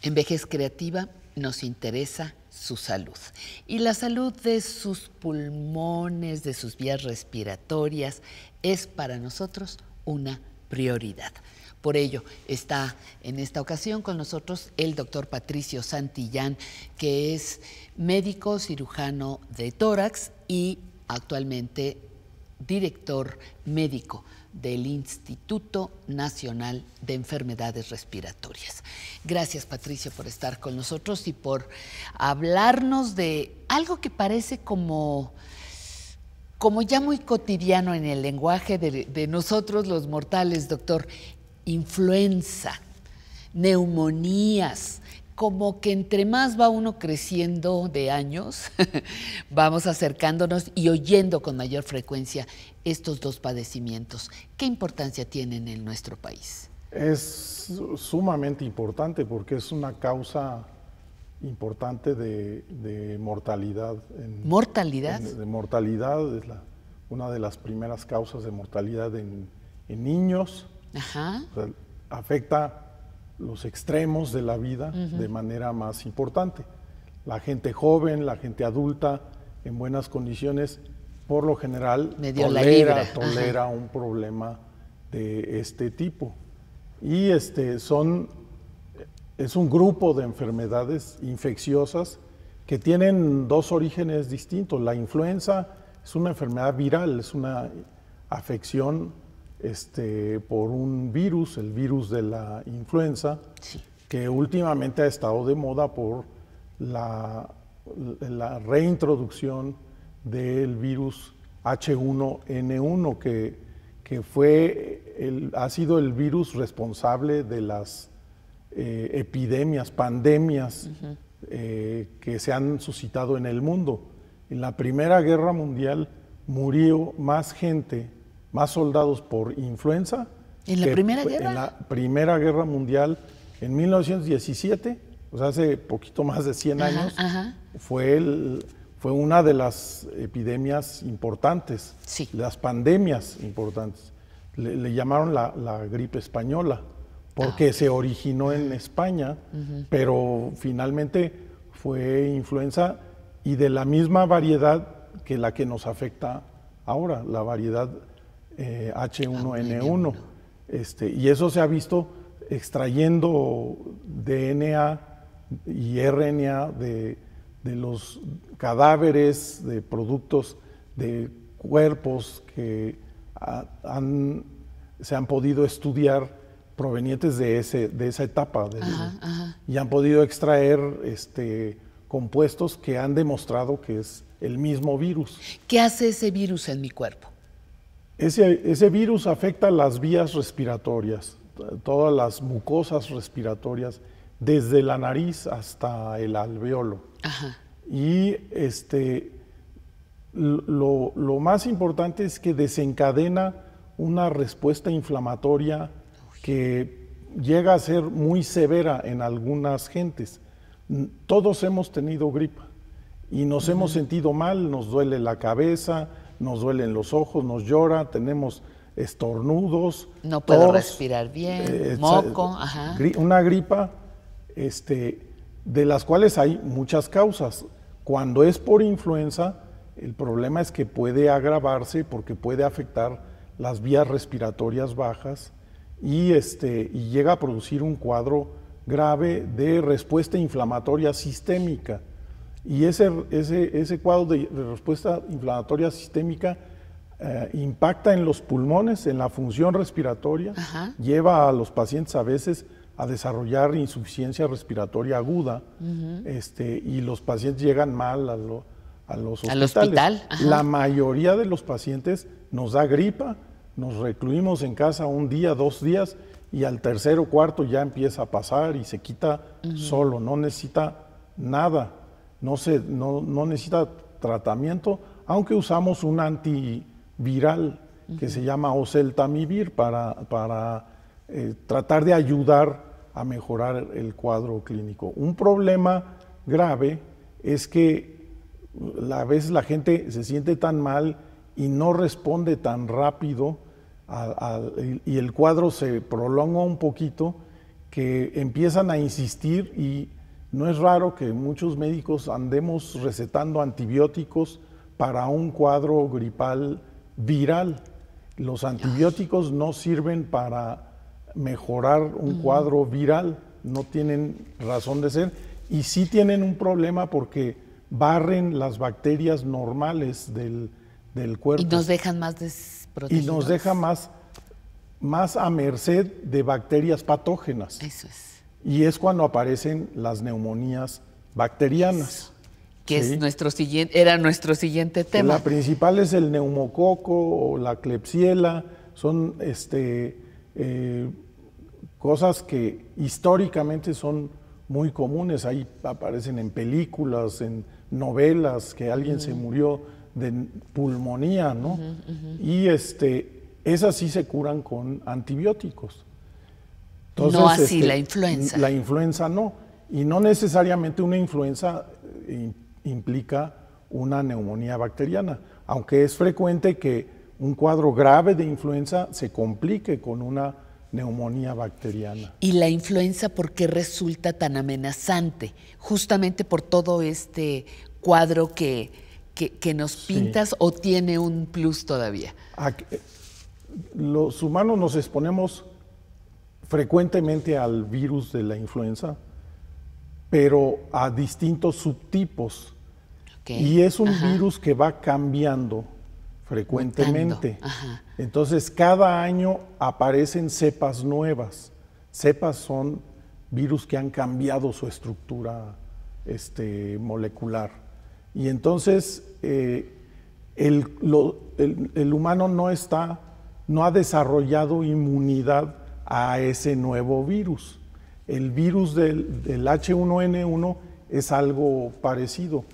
En Vejez Creativa nos interesa su salud y la salud de sus pulmones, de sus vías respiratorias, es para nosotros una prioridad. Por ello, está en esta ocasión con nosotros el doctor Patricio Santillán, que es médico cirujano de tórax y actualmente director médico del Instituto Nacional de Enfermedades Respiratorias. Gracias Patricio por estar con nosotros y por hablarnos de algo que parece como, como ya muy cotidiano en el lenguaje de nosotros los mortales, doctor, influenza, neumonías, como que entre más va uno creciendo de años, vamos acercándonos y oyendo con mayor frecuencia estos dos padecimientos. ¿Qué importancia tienen en nuestro país? Es sumamente importante porque es una causa importante de, mortalidad. En, ¿Mortalidad? de mortalidad, es una de las primeras causas de mortalidad en, niños. Ajá. afecta los extremos de la vida de manera más importante. La gente joven, la gente adulta, en buenas condiciones, por lo general tolera, tolera un problema de este tipo. Y este, son, es un grupo de enfermedades infecciosas que tienen dos orígenes distintos. La influenza es una enfermedad viral, es una afección este, por un virus, el virus de la influenza, que últimamente ha estado de moda por la, reintroducción del virus H1N1, que, fue ha sido el virus responsable de las eh, epidemias, pandemias eh, que se han suscitado en el mundo. En la Primera Guerra Mundial murió más gente más soldados por influenza. ¿En la Primera Guerra? En la Primera Guerra Mundial, en 1917, o sea, hace poquito más de 100 años, Fue, el, fue una de las epidemias importantes, las pandemias importantes. Le, llamaron la, gripe española, porque ah. se originó en España, pero finalmente fue influenza y de la misma variedad que la que nos afecta ahora, la variedad H1N1. Este, y eso se ha visto extrayendo DNA y RNA de, los cadáveres, de productos, de cuerpos que se han podido estudiar provenientes de, ese, de esa etapa. Y han podido extraer este, compuestos que han demostrado que es el mismo virus. ¿Qué hace ese virus en mi cuerpo? Ese, virus afecta las vías respiratorias, todas las mucosas respiratorias, desde la nariz hasta el alveolo. Y este, lo, más importante es que desencadena una respuesta inflamatoria que llega a ser muy severa en algunas gentes. Todos hemos tenido gripa y nos hemos sentido mal, nos duele la cabeza, nos duelen los ojos, nos llora, tenemos estornudos. No puedo respirar bien, eh, moco, ajá. una gripa, este, de las cuales hay muchas causas. Cuando es por influenza, el problema es que puede agravarse porque puede afectar las vías respiratorias bajas y, este, y llega a producir un cuadro grave de respuesta inflamatoria sistémica. Y ese, ese, ese cuadro de, respuesta inflamatoria sistémica eh, impacta en los pulmones, en la función respiratoria, lleva a los pacientes a veces a desarrollar insuficiencia respiratoria aguda este, y los pacientes llegan mal a, lo, a los hospitales. La mayoría de los pacientes nos da gripa, nos recluimos en casa un día, dos días y al tercer o cuarto ya empieza a pasar y se quita solo, no necesita nada no, se, no, no necesita tratamiento, aunque usamos un antiviral que se llama oseltamivir para, para eh, tratar de ayudar a mejorar el cuadro clínico. Un problema grave es que mm, a veces la gente se siente tan mal y no responde tan rápido y el cuadro se prolonga un poquito que empiezan a insistir y no es raro que muchos médicos andemos recetando antibióticos para un cuadro gripal viral. Los antibióticos no sirven para mejorar un cuadro viral, no tienen razón de ser y sí tienen un problema porque barren las bacterias normales del, cuerpo. Y nos dejan más desprotegidos. Y nos deja más, más a merced de bacterias patógenas. Eso es y es cuando aparecen las neumonías bacterianas. Que es nuestro siguiente, era nuestro siguiente tema. La principal es el neumococo o la clepsiela, son este, eh, cosas que históricamente son muy comunes, ahí aparecen en películas, en novelas, que alguien se murió de pulmonía, ¿no? Y este, esas sí se curan con antibióticos no así este, la influenza. La influenza no. Y no necesariamente una influenza eh, implica una neumonía bacteriana, aunque es frecuente que un cuadro grave de influenza se complique con una neumonía bacteriana. ¿Y la influenza por qué resulta tan amenazante? Justamente por todo este cuadro que, nos pintas o tiene un plus todavía. Eh, los humanos nos exponemos frecuentemente al virus de la influenza, pero a distintos subtipos. Y es un virus que va cambiando frecuentemente. Entonces, cada año aparecen cepas nuevas. Cepas son virus que han cambiado su estructura este, molecular. Y entonces, eh, el, el humano no está, no ha desarrollado inmunidad a ese nuevo virus. El virus del, H1N1 es algo parecido.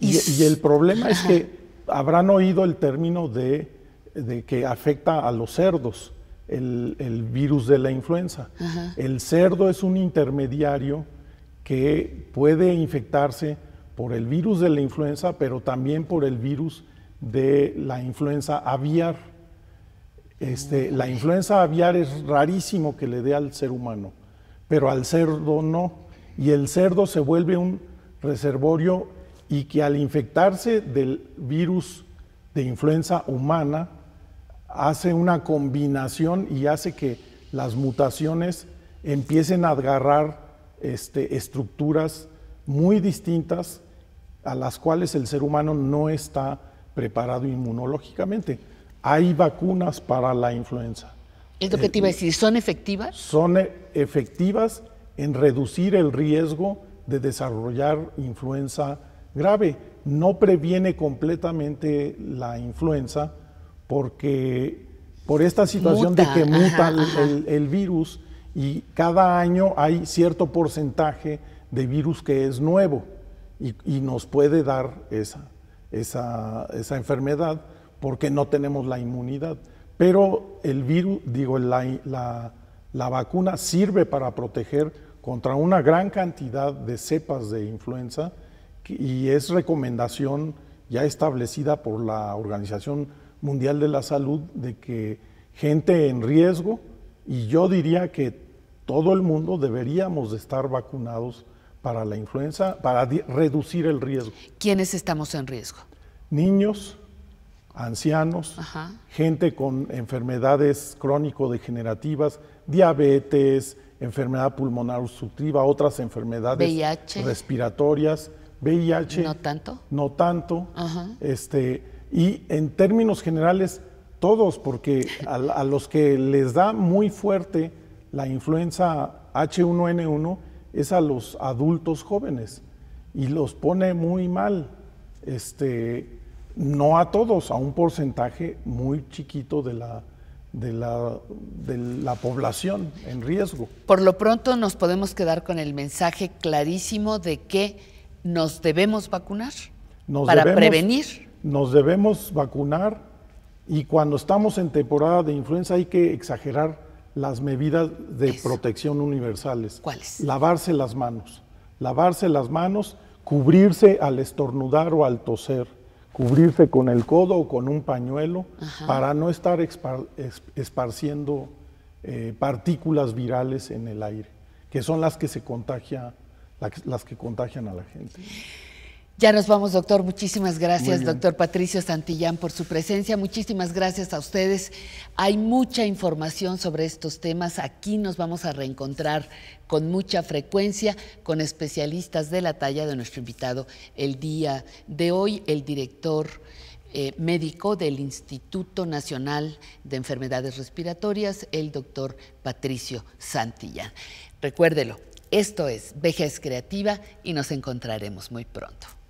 Y, el problema es que habrán oído el término de, que afecta a los cerdos, el, virus de la influenza. El cerdo es un intermediario que puede infectarse por el virus de la influenza, pero también por el virus de la influenza aviar. Este, la influenza aviar es rarísimo que le dé al ser humano, pero al cerdo no. Y el cerdo se vuelve un reservorio y que al infectarse del virus de influenza humana, hace una combinación y hace que las mutaciones empiecen a agarrar este, estructuras muy distintas a las cuales el ser humano no está preparado inmunológicamente hay vacunas para la influenza. Es lo que te iba a eh, decir, ¿son efectivas? Son e, efectivas en reducir el riesgo de desarrollar influenza grave. No previene completamente la influenza porque por esta situación de que muta el, virus y cada año hay cierto porcentaje de virus que es nuevo y, nos puede dar esa, esa, esa enfermedad porque no tenemos la inmunidad. Pero el virus, digo, la, la, vacuna sirve para proteger contra una gran cantidad de cepas de influenza y es recomendación ya establecida por la Organización Mundial de la Salud de que gente en riesgo, y yo diría que todo el mundo deberíamos de estar vacunados para la influenza, para reducir el riesgo. ¿Quiénes estamos en riesgo? Niños, ancianos, gente con enfermedades crónico-degenerativas, diabetes, enfermedad pulmonar obstructiva, otras enfermedades respiratorias, VIH. No tanto. No tanto. Este, y en términos generales, todos, porque a, a, los que les da muy fuerte la influenza H1N1 es a los adultos jóvenes y los pone muy mal. Este, no a todos, a un porcentaje muy chiquito de la, de la, de la población en riesgo. Por lo pronto nos podemos quedar con el mensaje clarísimo de que nos debemos vacunar para prevenir. Nos debemos vacunar y cuando estamos en temporada de influenza hay que exagerar las medidas de protección universales. ¿Cuáles? Lavarse las manos, lavarse las manos, cubrirse al estornudar o al toser cubrirse con el codo o con un pañuelo para no estar esparciendo eh, partículas virales en el aire, que son las que se contagia, las que contagian a la gente. Ya nos vamos, doctor. Muchísimas gracias, doctor Patricio Santillán, por su presencia. Muchísimas gracias a ustedes. Hay mucha información sobre estos temas. Aquí nos vamos a reencontrar con mucha frecuencia con especialistas de la talla de nuestro invitado el día de hoy, el director. Eh, médico del Instituto Nacional de Enfermedades Respiratorias, el doctor Patricio Santillán. Recuérdelo, esto es Vejez Creativa y nos encontraremos muy pronto.